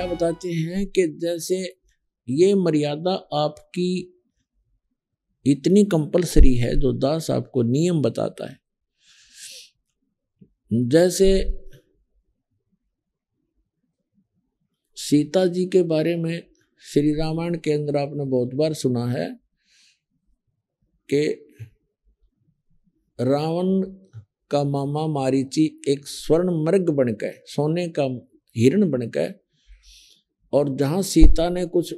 क्या बताते हैं कि जैसे ये मर्यादा आपकी इतनी कंपलसरी है जो दास आपको नियम बताता है जैसे सीता जी के बारे में श्री रामायण के अंदर आपने बहुत बार सुना है कि रावण का मामा मारीची एक स्वर्ण मर्ग बनकर सोने का हिरण बनकर और जहाँ सीता ने कुछ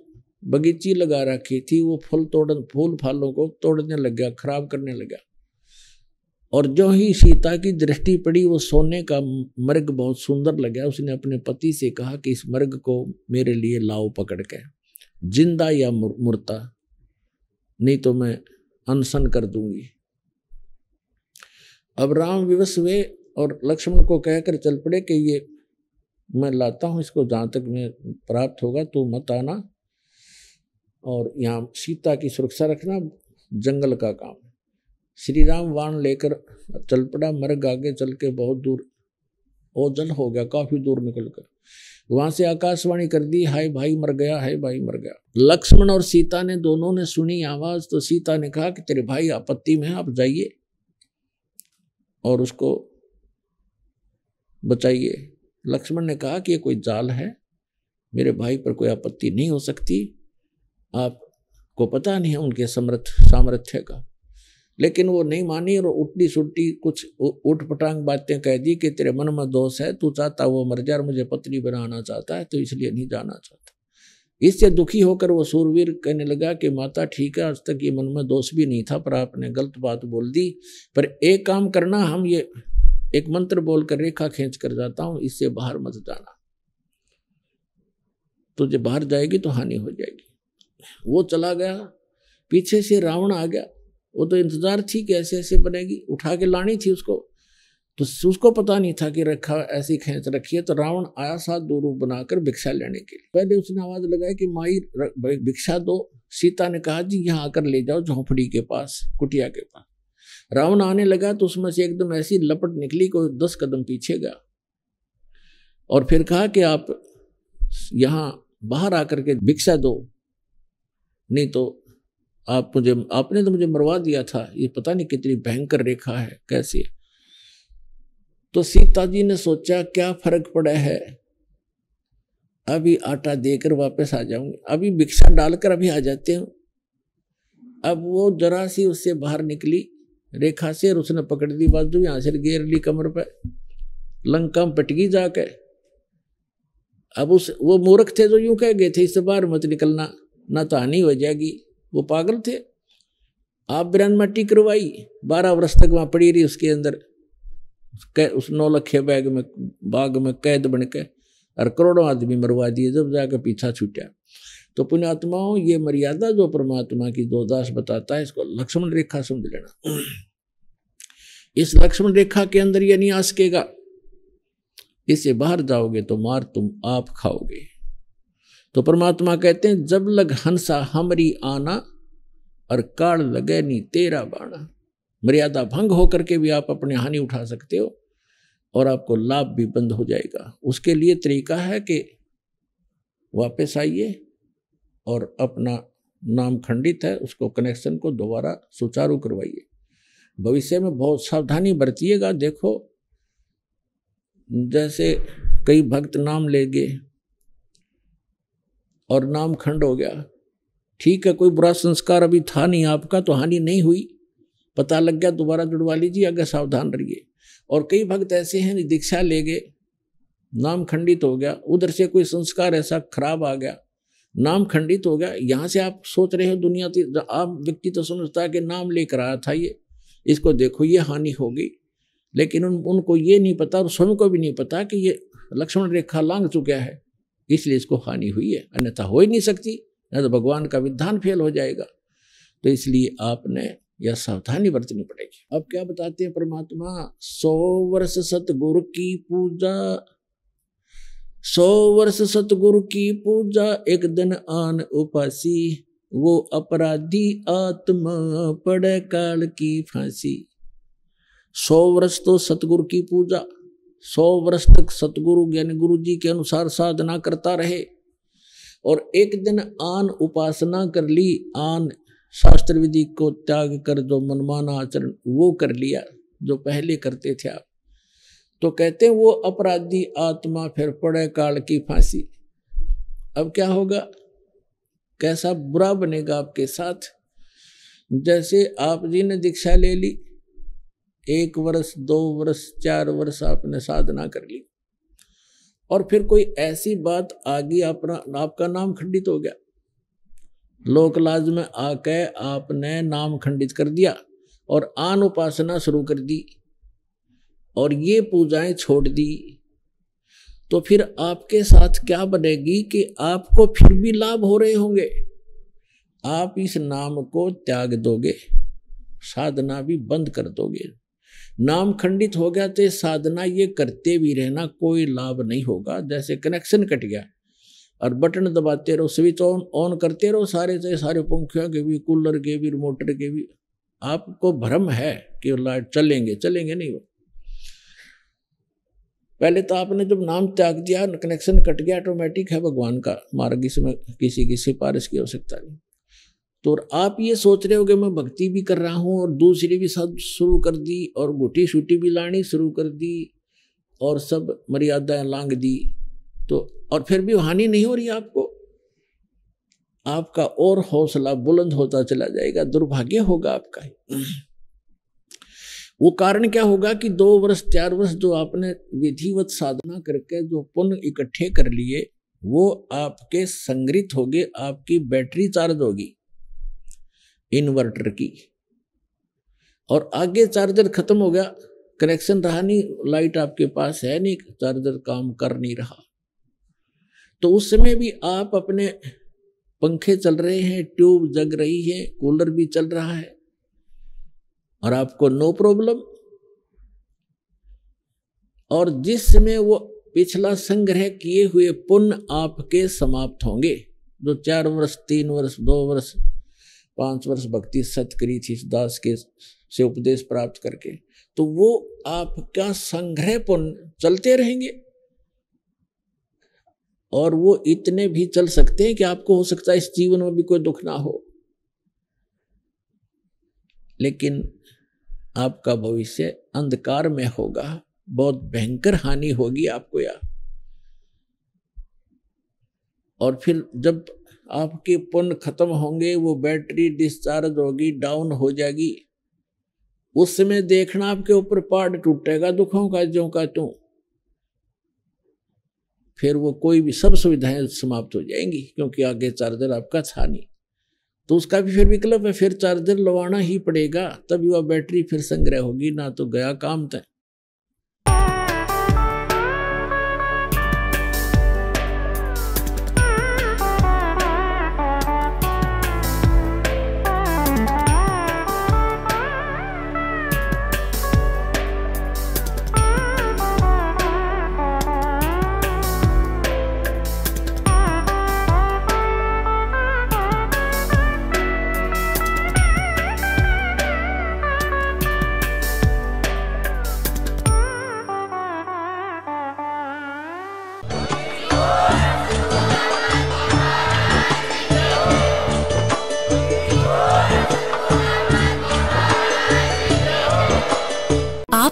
बगीची लगा रखी थी वो फूल तोड़ फूल फालों को तोड़ने लग गया खराब करने लगा और जो ही सीता की दृष्टि पड़ी वो सोने का मर्ग बहुत सुंदर लगा उसने अपने पति से कहा कि इस मर्ग को मेरे लिए लाओ पकड़ के जिंदा या मुर्ता नहीं तो मैं अनशन कर दूंगी अब राम विवश हुए और लक्ष्मण को कहकर चल पड़े कि ये मैं लाता हूँ इसको जहाँ तक मैं प्राप्त होगा तो मत आना और यहाँ सीता की सुरक्षा रखना जंगल का काम श्री राम वाण लेकर चल पड़ा मर्ग आगे चल के बहुत दूर ओजल हो गया काफी दूर निकलकर वहां से आकाशवाणी कर दी हाय भाई मर गया हाय भाई मर गया लक्ष्मण और सीता ने दोनों ने सुनी आवाज तो सीता ने कहा कि तेरे भाई आपत्ति में आप जाइए और उसको बचाइए लक्ष्मण ने कहा कि ये कोई जाल है मेरे भाई पर कोई आपत्ति नहीं हो सकती आपको पता नहीं है उनके समर्थ सामर्थ्य का लेकिन वो नहीं मानी और उठनी सुट्टी कुछ उठ पटांग बातें कह दी कि तेरे मन में दोष है तू चाहता वो मर जा मुझे पत्नी बनाना चाहता है तो इसलिए नहीं जाना चाहता इससे दुखी होकर वो सूरवीर कहने लगा कि माता ठीक है आज तक ये मन में दोष भी नहीं था पर आपने गलत बात बोल दी पर एक काम करना हम ये एक मंत्र बोलकर रेखा खींच कर जाता हूं इससे बाहर मत जाना तो जब बाहर जाएगी तो हानि हो जाएगी वो चला गया पीछे से रावण आ गया वो तो इंतजार थी कि ऐसे ऐसे बनेगी उठा के लानी थी उसको तो उसको पता नहीं था कि रखा ऐसी खींच रखी है तो रावण आया साथ दो रूप बनाकर भिक्षा लेने के लिए पहले उसने आवाज लगाई कि माई भिक्षा दो सीता ने कहा जी यहाँ आकर ले जाओ झोंपड़ी के पास कुटिया के पास रावण आने लगा तो उसमें से एकदम ऐसी लपट निकली को दस कदम पीछे गया और फिर कहा कि आप यहाँ बाहर आकर के भिक्षा दो नहीं तो आप मुझे आपने तो मुझे मरवा दिया था ये पता नहीं कितनी भयंकर रेखा है कैसी है तो सीता जी ने सोचा क्या फर्क पड़ा है अभी आटा देकर वापस आ जाऊंगी अभी भिक्षा डालकर अभी आ जाते हूँ अब वो जरा सी उससे बाहर निकली रेखा से उसने पकड़ दी बाजू यहां से घेर ली कमर पे लंका में पटकी जाके अब उस वो मूर्ख थे जो यूं कह गए थे इससे बाहर मत निकलना ना तो हानि हो जाएगी वो पागल थे आप ब्रह्म मट्टी करवाई बारह वर्ष तक वहां पड़ी रही उसके अंदर कै उस नौ लखे बैग में बाग में कैद बन और करोड़ों आदमी मरवा दिए जब जाकर पीछा छूटा तो पुण्यात्माओं ये मर्यादा जो परमात्मा की दो दास बताता है इसको लक्ष्मण रेखा समझ लेना इस लक्ष्मण रेखा के अंदर यह नहीं आ सकेगा इससे बाहर जाओगे तो मार तुम आप खाओगे तो परमात्मा कहते हैं जब लग हंसा हमरी आना और काल लगे नहीं तेरा बाणा मर्यादा भंग होकर के भी आप अपने हानि उठा सकते हो और आपको लाभ भी बंद हो जाएगा उसके लिए तरीका है कि वापस आइए और अपना नाम खंडित है उसको कनेक्शन को दोबारा सुचारू करवाइए भविष्य में बहुत सावधानी बरतिएगा देखो जैसे कई भक्त नाम ले गए और नाम खंड हो गया ठीक है कोई बुरा संस्कार अभी था नहीं आपका तो हानि नहीं हुई पता लग गया दोबारा जुड़वा लीजिए अगर सावधान रहिए और कई भक्त ऐसे हैं दीक्षा ले गए नाम खंडित हो गया उधर से कोई संस्कार ऐसा खराब आ गया नाम खंडित हो गया यहाँ से आप सोच रहे हो दुनिया आप व्यक्ति तो समझता है कि नाम लेकर आया था ये इसको देखो ये हानि होगी लेकिन उन उनको ये नहीं पता और स्वयं को भी नहीं पता कि ये लक्ष्मण रेखा लांग चुका है इसलिए इसको हानि हुई है अन्यथा हो ही नहीं सकती न तो भगवान का विधान फेल हो जाएगा तो इसलिए आपने यह सावधानी बरतनी पड़ेगी अब क्या बताते हैं परमात्मा सौ वर्ष सतगुरु की पूजा सौ वर्ष सतगुरु की पूजा एक दिन आन उपासी वो अपराधी आत्मा पड़े काल की फांसी सौ वर्ष तो सतगुरु की पूजा सौ वर्ष तक सतगुरु ज्ञान गुरु जी के अनुसार साधना करता रहे और एक दिन आन उपासना कर ली आन शास्त्र विधि को त्याग कर जो मनमाना आचरण वो कर लिया जो पहले करते थे आप तो कहते हैं वो अपराधी आत्मा फिर पड़े काल की फांसी अब क्या होगा कैसा बुरा बनेगा आपके साथ जैसे आप जी ने दीक्षा ले ली एक वर्ष दो वर्ष चार वर्ष आपने साधना कर ली और फिर कोई ऐसी बात आ गई अपना आपका नाम खंडित हो गया लोकलाज में आके आपने नाम खंडित कर दिया और आन उपासना शुरू कर दी और ये पूजाएं छोड़ दी तो फिर आपके साथ क्या बनेगी कि आपको फिर भी लाभ हो रहे होंगे आप इस नाम को त्याग दोगे साधना भी बंद कर दोगे नाम खंडित हो गया तो साधना ये करते भी रहना कोई लाभ नहीं होगा जैसे कनेक्शन कट गया और बटन दबाते रहो स्विच ऑन ऑन करते रहो सारे से सारे पंखियों के भी कूलर के भी मोटर के भी आपको भ्रम है कि लाइट चलेंगे चलेंगे नहीं वो पहले तो आपने जब नाम त्याग दिया कनेक्शन कट गया ऑटोमेटिक है भगवान का मार्ग इसमें में किसी की सिफारिश की आवश्यकता नहीं तो आप ये सोच रहे हो कि मैं भक्ति भी कर रहा हूँ और दूसरी भी सब शुरू कर दी और गुटी शूटी भी लानी शुरू कर दी और सब मर्यादाएं लांग दी तो और फिर भी हानि नहीं हो रही आपको आपका और हौसला बुलंद होता चला जाएगा दुर्भाग्य होगा आपका वो कारण क्या होगा कि दो वर्ष चार वर्ष जो आपने विधिवत साधना करके जो पुण्य इकट्ठे कर लिए वो आपके संग्रहित होगे आपकी बैटरी चार्ज होगी इन्वर्टर की और आगे चार्जर खत्म हो गया कनेक्शन रहा नहीं लाइट आपके पास है नहीं चार्जर काम कर नहीं रहा तो उस समय भी आप अपने पंखे चल रहे हैं ट्यूब जग रही है कूलर भी चल रहा है और आपको नो प्रॉब्लम और जिसमें वो पिछला संग्रह किए हुए पुण्य आपके समाप्त होंगे जो चार वर्ष तीन वर्ष दो वर्ष पांच वर्ष भक्ति सतकरी थी दास के से उपदेश प्राप्त करके तो वो आपका संग्रह पुण्य चलते रहेंगे और वो इतने भी चल सकते हैं कि आपको हो सकता है इस जीवन में भी कोई दुख ना हो लेकिन आपका भविष्य अंधकार में होगा बहुत भयंकर हानि होगी आपको या और फिर जब आपके पुण्य खत्म होंगे वो बैटरी डिस्चार्ज होगी डाउन हो जाएगी उस समय देखना आपके ऊपर पार्ट टूटेगा दुखों का जो का तू तो। फिर वो कोई भी सब सुविधाएं समाप्त हो जाएंगी क्योंकि आगे चार्जर आपका था नहीं तो उसका भी फिर विकल्प है फिर चार्जर लवाना ही पड़ेगा तब युवा बैटरी फिर संग्रह होगी ना तो गया काम था